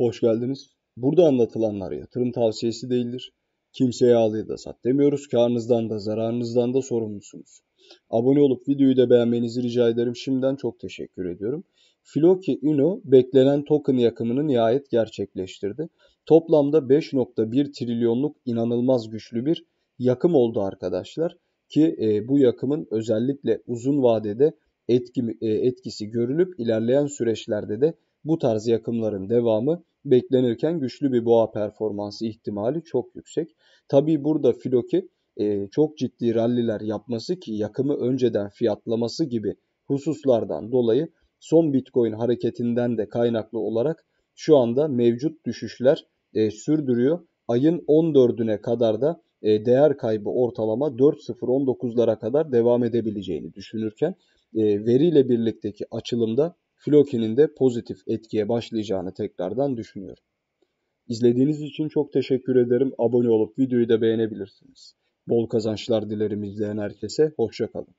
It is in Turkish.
Hoş geldiniz. Burada anlatılanlar yatırım tavsiyesi değildir. Kimseye al da sat demiyoruz. Karnınızdan da zararınızdan da sorumlusunuz. Abone olup videoyu da beğenmenizi rica ederim. Şimdiden çok teşekkür ediyorum. Floki Uno beklenen token yakımını nihayet gerçekleştirdi. Toplamda 5.1 trilyonluk inanılmaz güçlü bir yakım oldu arkadaşlar. Ki e, bu yakımın özellikle uzun vadede etki, e, etkisi görülüp ilerleyen süreçlerde de bu tarz yakımların devamı beklenirken güçlü bir boğa performansı ihtimali çok yüksek. Tabi burada Filoki e, çok ciddi ralliler yapması ki yakımı önceden fiyatlaması gibi hususlardan dolayı son Bitcoin hareketinden de kaynaklı olarak şu anda mevcut düşüşler e, sürdürüyor. Ayın 14'üne kadar da e, değer kaybı ortalama 4.019'lara kadar devam edebileceğini düşünürken e, veriyle birlikteki açılımda Floki'nin de pozitif etkiye başlayacağını tekrardan düşünüyorum. İzlediğiniz için çok teşekkür ederim. Abone olup videoyu da beğenebilirsiniz. Bol kazançlar dilerim izleyen herkese. Hoşçakalın.